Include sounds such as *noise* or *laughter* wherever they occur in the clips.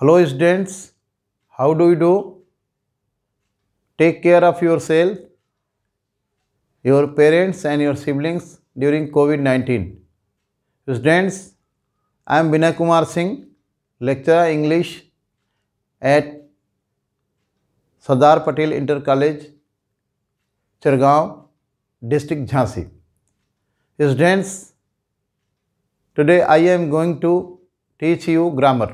Hello students, how do you do? Take care of yourself, your parents and your siblings during COVID-19. Students, I am Vinay Kumar Singh, lecturer English at Sadar Patel Inter College, Chergaon, District Jhansi. Students, today I am going to teach you grammar.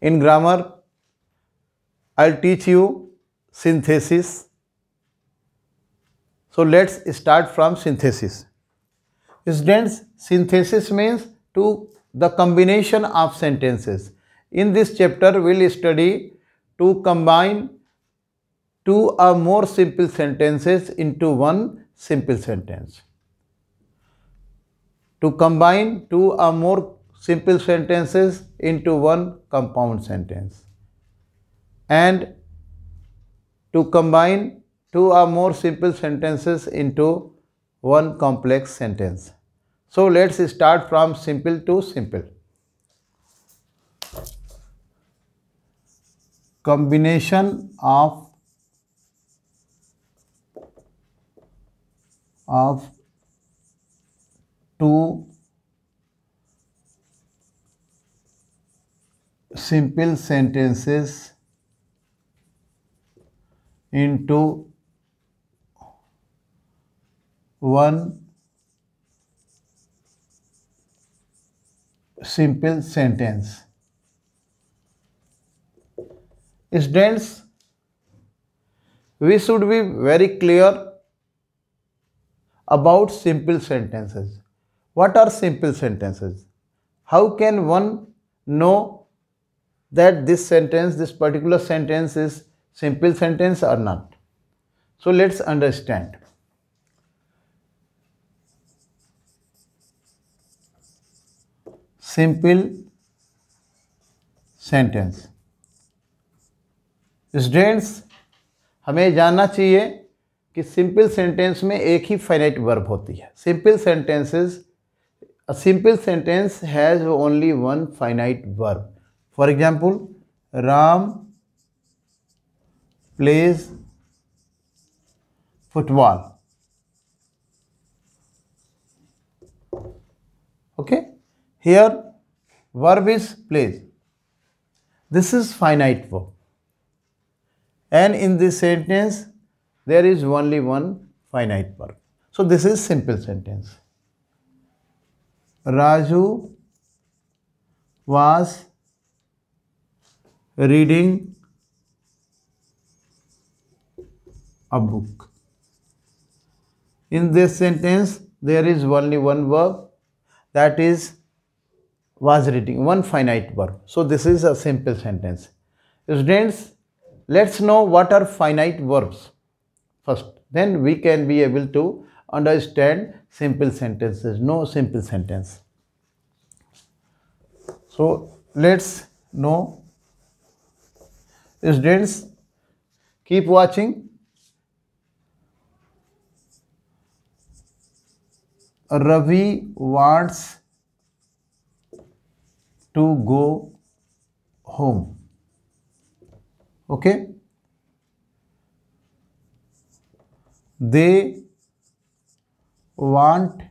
In grammar, I'll teach you synthesis. So let's start from synthesis. Students, synthesis means to the combination of sentences. In this chapter, we'll study to combine two or more simple sentences into one simple sentence. To combine two or more simple sentences into one compound sentence and to combine two or more simple sentences into one complex sentence. So let's start from simple to simple. Combination of of two simple sentences into one simple sentence. Students, we should be very clear about simple sentences. What are simple sentences? How can one know that this sentence, this particular sentence is simple sentence or not. So let's understand. Simple sentence. students हमें जानना चाहिए कि simple sentence में एक ही finite verb होती है simple sentences simple sentence has only one finite verb For example, Ram plays football. Okay, here verb is plays. This is finite verb. And in this sentence, there is only one finite verb. So this is simple sentence. Raju was reading a book. In this sentence, there is only one verb that is was reading, one finite verb. So, this is a simple sentence. Students, let's know what are finite verbs first. Then we can be able to understand simple sentences, no simple sentence. So, let's know students keep watching Ravi wants to go home okay they want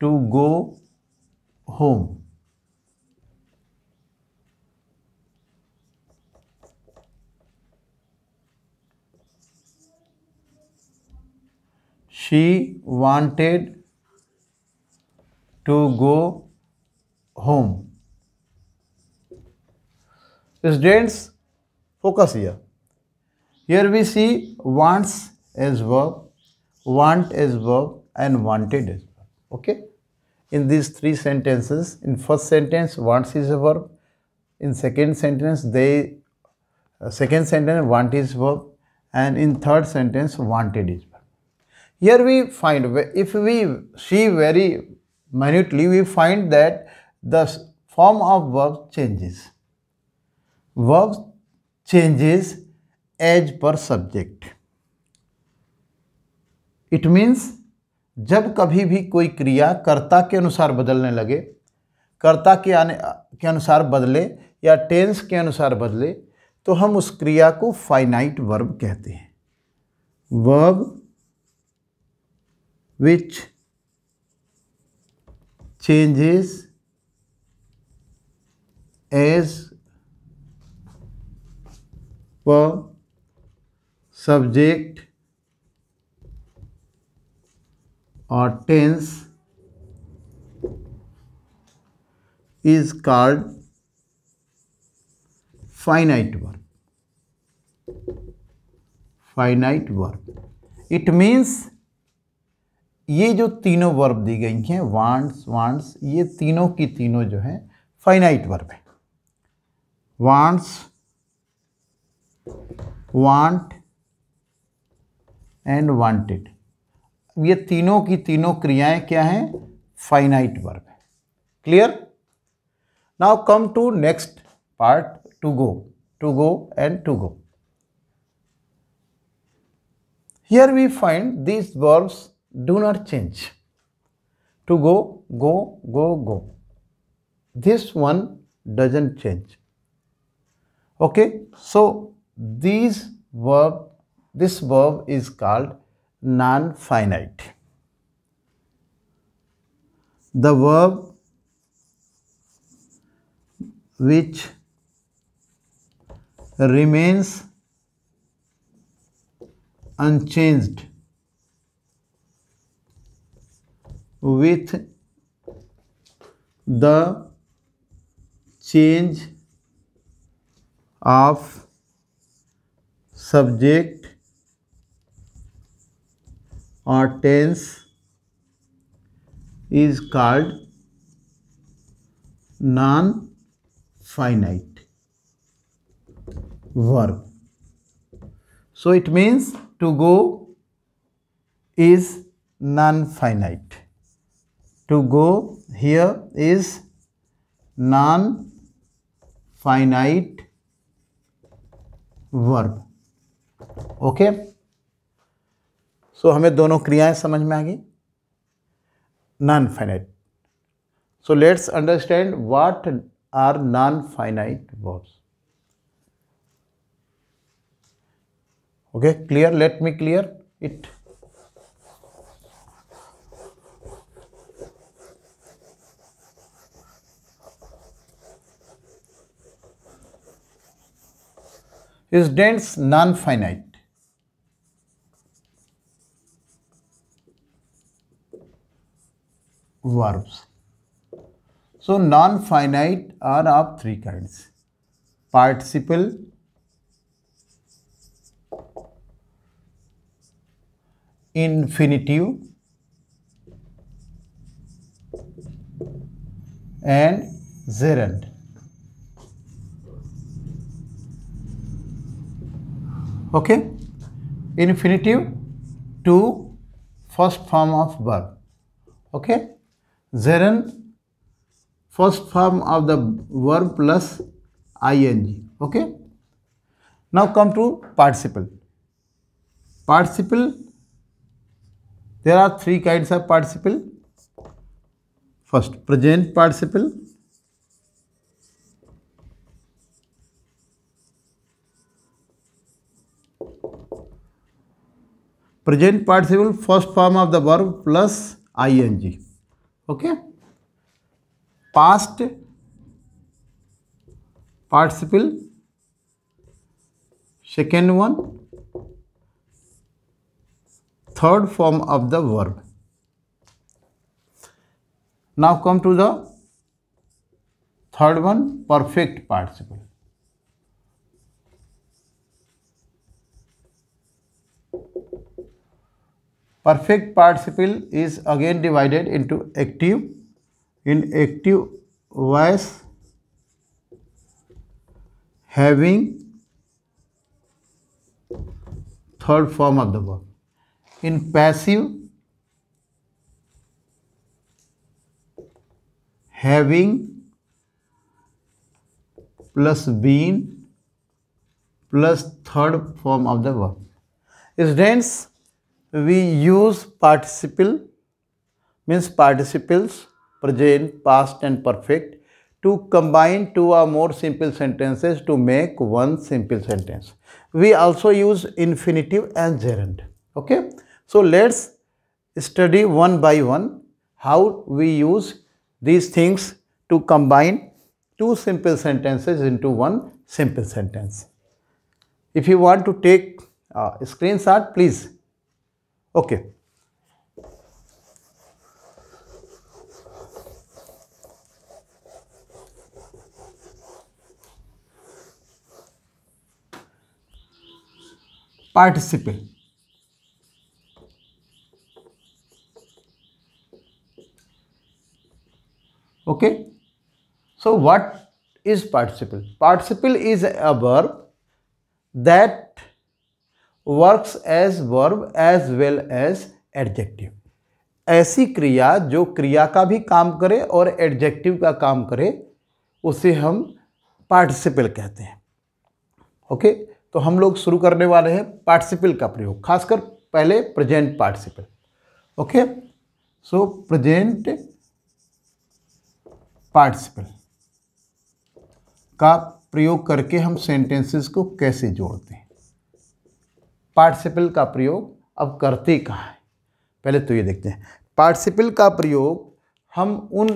to go home she wanted to go home. Students, focus here. Here we see wants as verb, want as verb and wanted as verb. Okay? In these three sentences, in first sentence, wants is a verb. In second sentence, they, uh, second sentence, want is verb. And in third sentence, wanted is verb. Here we find, if we see very minutely, we find that the form of verb changes. Verb changes as per subject. it means जब कभी भी कोई क्रिया कर्ता के अनुसार बदलने लगे कर्ता के आने के अनुसार बदले या टेंस के अनुसार बदले तो हम उस क्रिया को फाइनाइट वर्ब कहते हैं verb which changes as per subject or tense is called finite verb finite verb it means ये जो तीनों वर्ब दी गई हैं वांट्स वांट्स ये तीनों की तीनों जो है फाइनाइट वर्ब है वांट्स वांट एंड वांटेड ये तीनों की तीनों क्रियाएं क्या हैं फाइनाइट वर्ब है clear now come to next part to go to go and to go here we find these verbs do not change. To go, go, go, go. This one doesn't change. Okay, so these verb, this verb is called non-finite. The verb which remains unchanged with the change of subject or tense is called non-finite verb. So it means to go is non-finite. to go here is non finite verb okay okay? So so, हमें दोनों क्रियाएं समझ में आ गई non finite so let's understand what are non finite verbs okay clear let me clear it is dense non-finite. verbs. So non-finite are of three kinds. Participle, infinitive and gerund. okay infinitive to first form of verb okay therein first form of the verb plus ing okay now come to participle participle there are three kinds of participle first present participle present participle first form of the verb plus I N G okay past participle second one third form of the verb now come to the third one perfect participle perfect participle is again divided into active in active voice having third form of the verb in passive having plus been plus third form of the verb students we use participle means participles present, past and perfect to combine two or more simple sentences to make one simple sentence. We also use infinitive and gerund. Okay. So let's study one by one how we use these things to combine two simple sentences into one simple sentence. If you want to take a uh, screenshot, please okay participate okay so what is participle participle is a verb that works as verb as well as adjective ऐसी क्रिया जो क्रिया का भी काम करे और adjective का काम करे उसे हम पार्टिसिपल कहते हैं ओके तो हम लोग शुरू करने वाले हैं पार्टिसिपल का प्रयोग खासकर पहले present participle okay so present participle का प्रयोग करके हम सेंटेंसेस को कैसे जोड़ते हैं पार्टिसिपल का प्रयोग अब करते कहाँ हैं पहले तो ये देखते हैं पार्टिसिपल का प्रयोग हम उन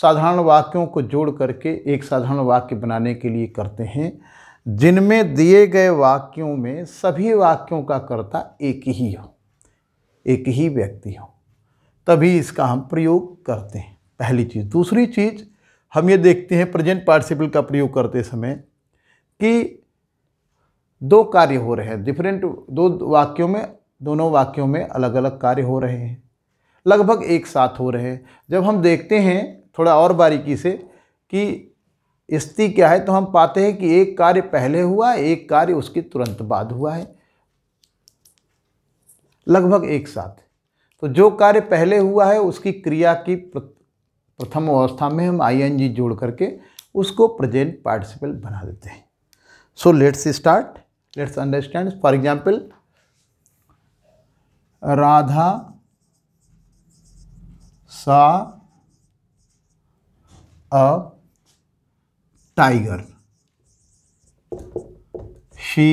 साधारण वाक्यों को जोड़ करके एक साधारण वाक्य बनाने के लिए करते हैं जिनमें दिए गए वाक्यों में सभी वाक्यों का कर्ता एक ही हो एक ही व्यक्ति हो तभी इसका हम प्रयोग करते हैं पहली चीज़ दूसरी चीज़ हम ये देखते हैं प्रेजेंट पार्टिसिपल का प्रयोग करते समय कि दो कार्य हो रहे हैं डिफरेंट दो वाक्यों में दोनों वाक्यों में अलग अलग कार्य हो रहे हैं लगभग एक साथ हो रहे हैं जब हम देखते हैं थोड़ा और बारीकी से कि स्थिति क्या है तो हम पाते हैं कि एक कार्य पहले हुआ एक कार्य उसके तुरंत बाद हुआ है लगभग एक साथ तो जो कार्य पहले हुआ है उसकी क्रिया की प्रथम अवस्था में हम आईएनजी जोड़ करके उसको प्रेजेंट पार्टिसिपल बना देते हैं so let's start let's understand for example radha saw a tiger she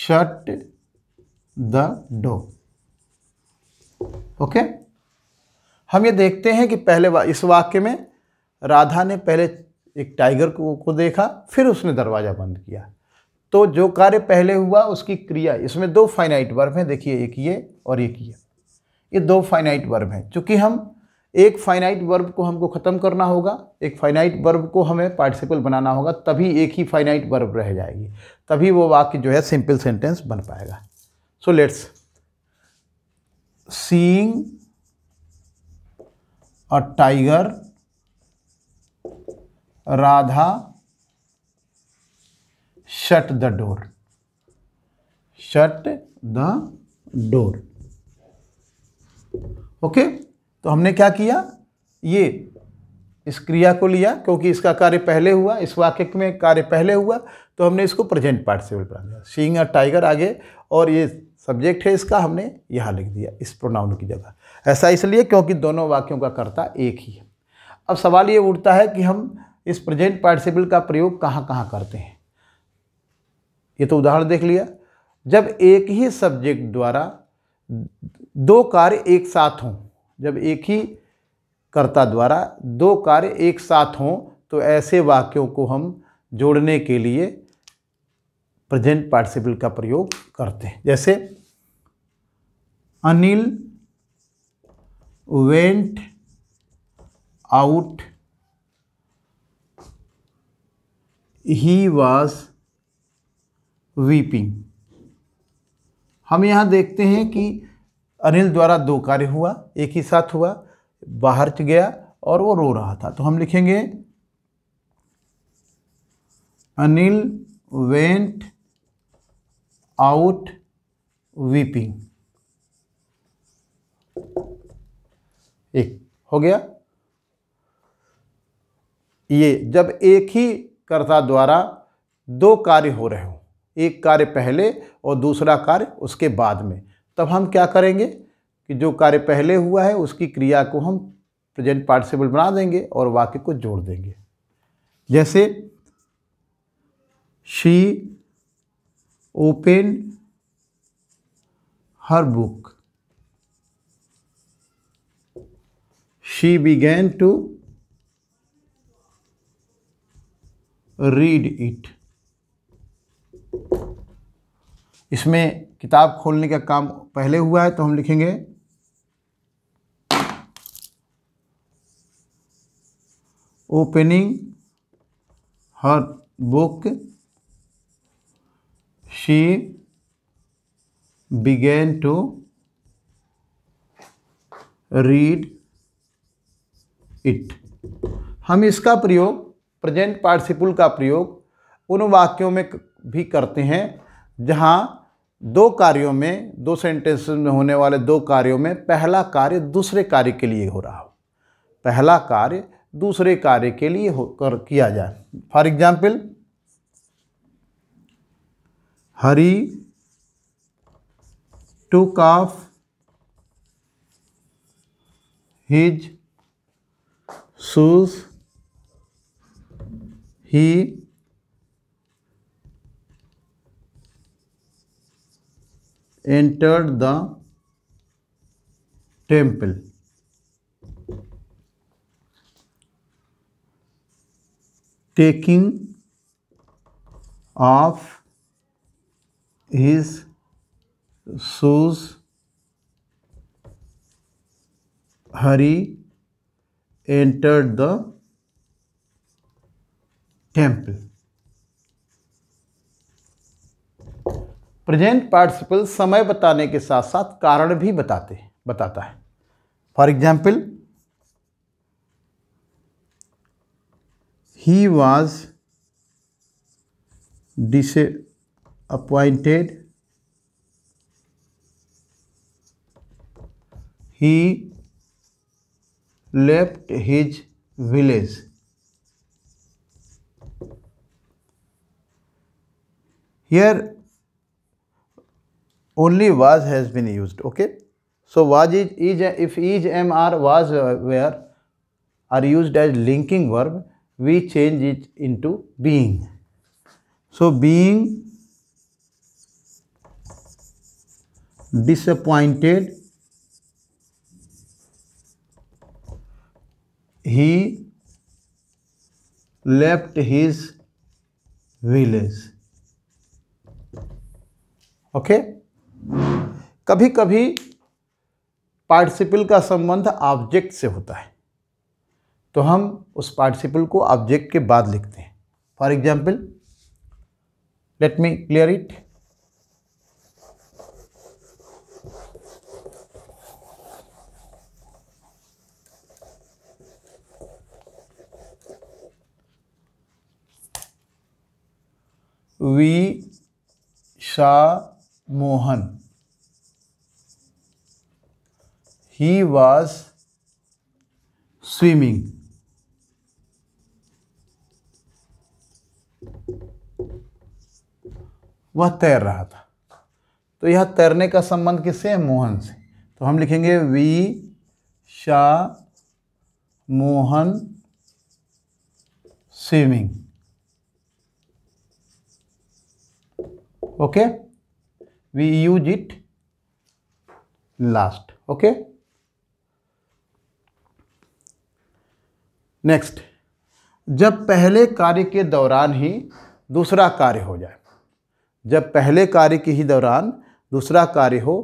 shut the door okay okay? हम ये देखते हैं कि पहले वा, इस वाक्य में राधा ने पहले एक टाइगर को, को देखा फिर उसने दरवाज़ा बंद किया तो जो कार्य पहले हुआ उसकी क्रिया इसमें दो फाइनाइट वर्ब हैं देखिए एक ये और एक ये ये दो फाइनाइट वर्ब हैं चूँकि हम एक फाइनाइट वर्ब को हमको ख़त्म करना होगा एक फाइनाइट वर्ब को हमें पार्टिसिपल बनाना होगा तभी एक ही फाइनाइट वर्ब रह जाएगी तभी वो वाक्य जो है सिंपल सेंटेंस बन पाएगा so let's seeing a tiger Radha shut the door shut the door okay तो हमने क्या किया ये इस क्रिया को लिया क्योंकि इसका कार्य पहले हुआ इस वाक्य में कार्य पहले हुआ तो हमने इसको प्रेजेंट पार्टिसिपल बना दिया सींग टाइगर आगे और ये सब्जेक्ट है इसका हमने यहाँ लिख दिया इस प्रोनाउन की जगह ऐसा इसलिए क्योंकि दोनों वाक्यों का कर्ता एक ही है अब सवाल ये उठता है कि हम इस प्रेजेंट पार्टिसिपल का प्रयोग कहाँ कहाँ करते हैं ये तो उदाहरण देख लिया जब एक ही सब्जेक्ट द्वारा दो कार्य एक साथ हों जब एक ही कर्ता द्वारा दो कार्य एक साथ हों तो ऐसे वाक्यों को हम जोड़ने के लिए प्रेजेंट पार्टिसिपल का प्रयोग करते हैं जैसे Anil went out he was weeping हम यहाँ देखते हैं कि अनिल द्वारा दो कार्य हुआ एक ही साथ हुआ बाहर गया और वो रो रहा था तो हम लिखेंगे अनिल वेंट आउट वीपिंग एक हो गया ये जब एक ही कर्ता द्वारा दो कार्य हो रहे हों एक कार्य पहले और दूसरा कार्य उसके बाद में तब हम क्या करेंगे कि जो कार्य पहले हुआ है उसकी क्रिया को हम प्रेजेंट पार्टिसिपल बना देंगे और वाक्य को जोड़ देंगे जैसे she open her book she began to read it इसमें किताब खोलने का काम पहले हुआ है तो हम लिखेंगे opening her book she began to read it हम इसका प्रयोग प्रेजेंट पार्टिसिपल का प्रयोग उन वाक्यों में भी करते हैं जहाँ दो कार्यों में दो सेंटेंस में होने वाले दो कार्यों में पहला कार्य दूसरे कार्य के लिए हो रहा हो पहला कार्य दूसरे कार्य के लिए हो कर किया जाए for example Hari took off his shoes he entered the temple. taking off his shoes Hari entered the temple. Present participle समय बताने के साथ साथ कारण भी बताते बताता है for example he was disappointed he left his village here only was has been used okay so was is, is if is am are was uh, were are used as linking verb we change it into being so being disappointed he left his village okay कभी कभी participle का संबंध object से होता है तो हम उस पार्टिसिपल को ऑब्जेक्ट के बाद लिखते हैं for example let me clear it we saw Mohan he was swimming वह तैर रहा था तो यह तैरने का संबंध किससे है मोहन से तो हम लिखेंगे we saw Mohan swimming okay okay? we use it last okay नेक्स्ट जब पहले कार्य के दौरान ही दूसरा कार्य हो जाए जब पहले कार्य के ही दौरान दूसरा कार्य हो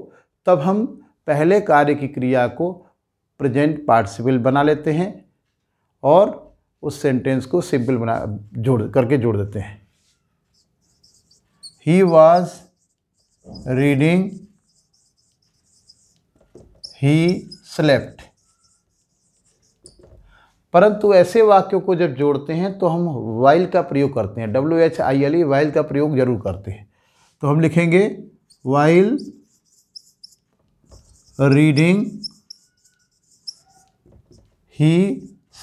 तब हम पहले कार्य की क्रिया को प्रेजेंट पार्टिसिपल बना लेते हैं और उस सेंटेंस को सिंपल बना जोड़ करके जोड़ देते हैं he was reading he slept परंतु ऐसे वाक्यों को जब जोड़ते हैं तो हम वाइल का प्रयोग करते हैं W H I L E while का प्रयोग जरूर करते हैं तो हम लिखेंगे while reading he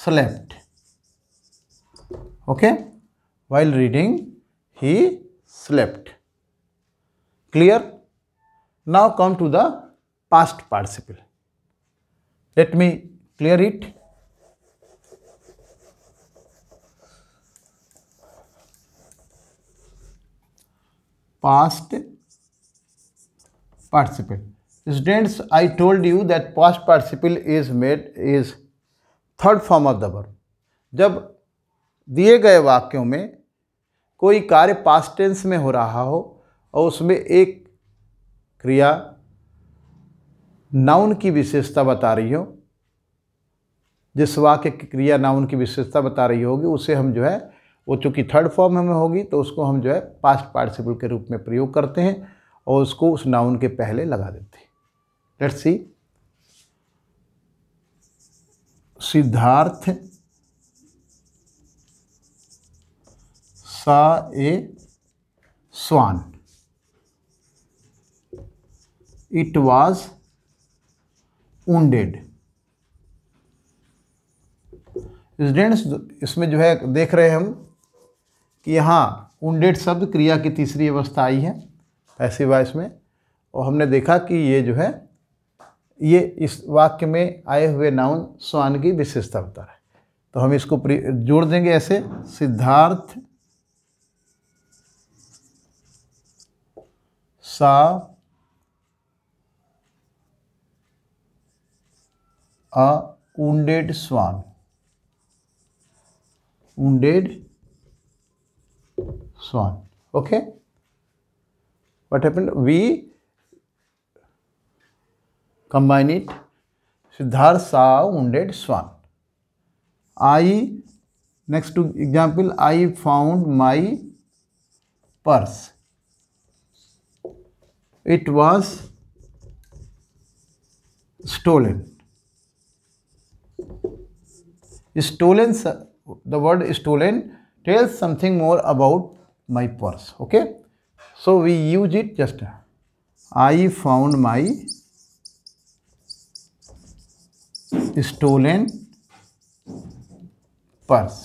slept okay while reading he slept clear now come to the past participle let me clear it past participle students i told you that past participle is made is third form of the verb जब दिए गए वाक्यों में कोई कार्य past tense में हो रहा हो और उसमें एक क्रिया नाउन की विशेषता बता रही हो जिस वाक्य की क्रिया नाउन की विशेषता बता रही होगी उसे हम जो है वो चूँकि थर्ड फॉर्म हमें होगी तो उसको हम जो है पास्ट पार्टिसिपल के रूप में प्रयोग करते हैं और उसको उस नाउन के पहले लगा देते हैं let's see Siddharth saw a swan it was wounded students इसमें जो है देख रहे हैं हम कि यहाँ उन्डेड शब्द क्रिया की तीसरी अवस्था आई है ऐसी वाइस में और हमने देखा कि ये जो है ये इस वाक्य में आए हुए नाउन स्वान की विशेषता बता है तो हम इसको जोड़ देंगे ऐसे सिद्धार्थ सा a wounded swan wounded swan okay what happened we combine it siddharth saw wounded swan i next to example i found my purse it was stolen stolen the word stolen tells something more about my purse okay so we use it just i found my stolen purse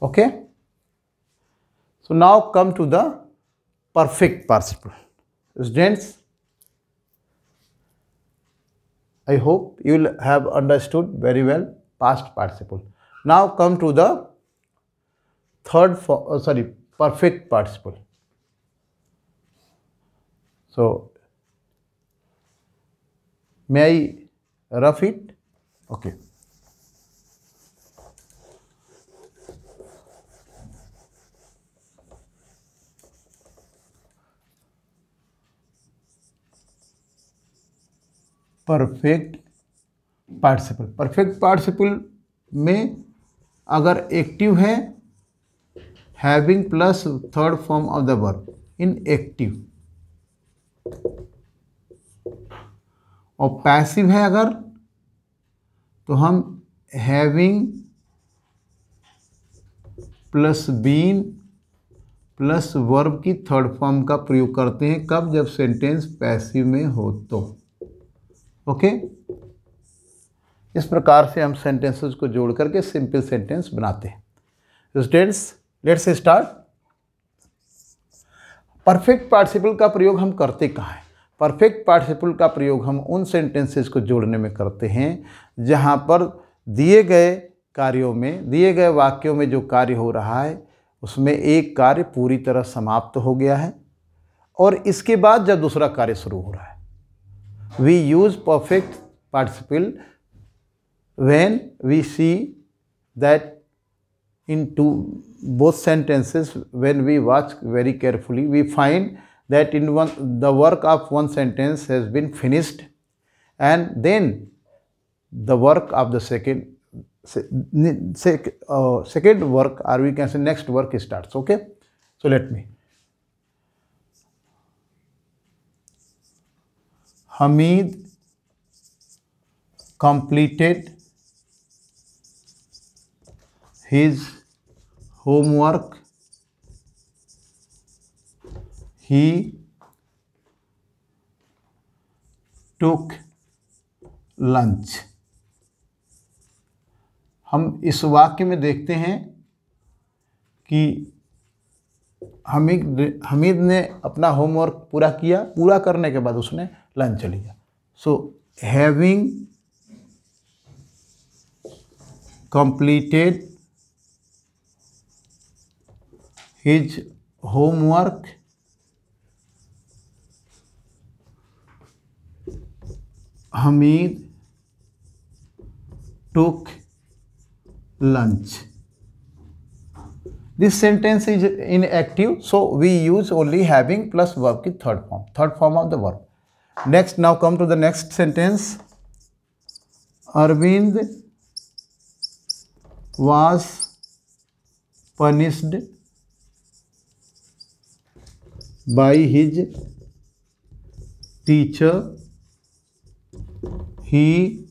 okay so now come to the perfect participle. students I hope you will have understood very well past participle. Now come to the third, for, oh sorry, perfect participle. So, may I rough it? Okay. Perfect participle perfect participle में अगर active है having plus third form of the verb in active और passive है अगर तो हम having plus been plus verb की third form का प्रयोग करते हैं कब जब सेंटेंस पैसिव में हो तो ओके इस प्रकार से हम सेंटेंसेस को जोड़ करके सिंपल सेंटेंस बनाते हैं students let's start perfect participle का प्रयोग हम करते कहाँ हैं परफेक्ट पार्टिसिपल का प्रयोग हम उन सेंटेंसेस को जोड़ने में करते हैं जहाँ पर दिए गए कार्यों में दिए गए वाक्यों में जो कार्य हो रहा है उसमें एक कार्य पूरी तरह समाप्त हो गया है और इसके बाद जब दूसरा कार्य शुरू हो रहा है we use perfect participle when we see that in two both sentences when we watch very carefully we find that in one the work of one sentence has been finished and then the work of the second sec, uh, second work or we can say next work starts okay so let me Hamid completed his homework he took lunch हम इस वाक्य में देखते हैं कि हमीद हमीद ने अपना homework पूरा किया पूरा करने के बाद उसने लाइन चली गया so having completed his homework hamid took lunch this sentence is inactive so we use only having plus verb ki third form third form of the verb Next, now come to the next sentence. Arvind was punished by his teacher. He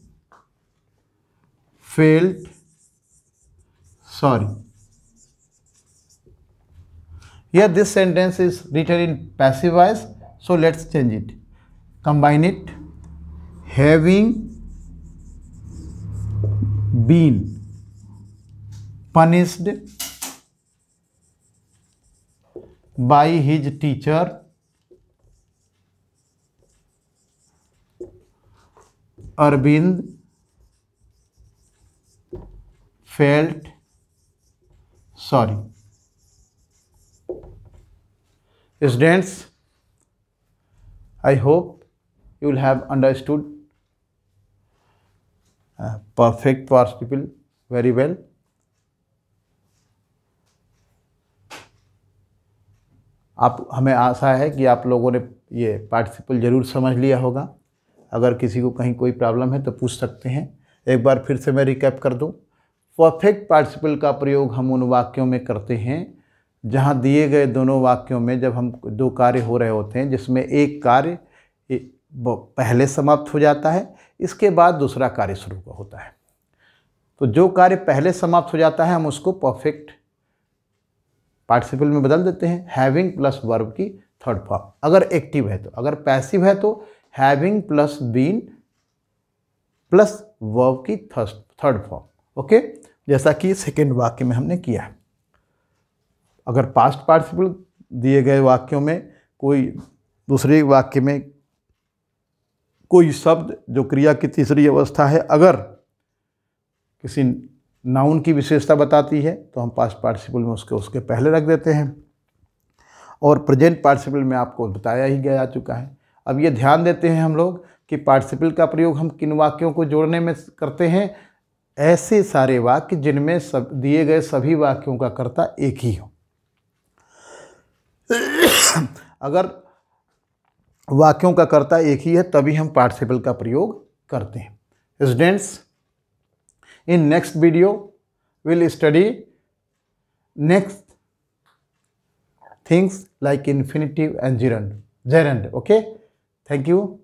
felt sorry. Here this sentence is written in passive voice. So let's change it. combine it having been punished by his teacher Arvind felt sorry students i hope you will have understood uh, perfect participle very well आप हमें आशा है कि आप लोगों ने ये participle ज़रूर समझ लिया होगा अगर किसी को कहीं कोई प्रॉब्लम है तो पूछ सकते हैं एक बार फिर से मैं रिकैप कर दूं परफेक्ट पार्टिसिपल का प्रयोग हम उन वाक्यों में करते हैं जहां दिए गए दोनों वाक्यों में जब हम दो कार्य हो रहे होते हैं जिसमें एक कार्य पहले समाप्त हो जाता है इसके बाद दूसरा कार्य शुरू होता है तो जो कार्य पहले समाप्त हो जाता है हम उसको परफेक्ट पार्टिसिपल में बदल देते हैं हैविंग प्लस वर्ब की थर्ड फॉर्म अगर एक्टिव है तो अगर पैसिव है तो having plus been plus verb की थर्ड थर्ड फॉर्म ओके जैसा कि सेकेंड वाक्य में हमने किया है अगर पास्ट पार्टिसिपल दिए गए वाक्यों में कोई दूसरे वाक्य में कोई शब्द जो क्रिया की तीसरी अवस्था है अगर किसी नाउन की विशेषता बताती है तो हम पास्ट पार्टिसिपल में उसके उसके पहले रख देते हैं और प्रेजेंट पार्टिसिपल में आपको बताया ही गया आ चुका है अब ये ध्यान देते हैं हम लोग कि पार्टिसिपल का प्रयोग हम किन वाक्यों को जोड़ने में करते हैं ऐसे सारे वाक्य जिनमें सब दिए गए सभी वाक्यों का कर्ता एक ही हो *coughs* अगर वाक्यों का कर्ता एक ही है तभी हम पार्टिसिपल का प्रयोग करते हैं students in next video will study next things like infinitive and gerund gerund okay thank you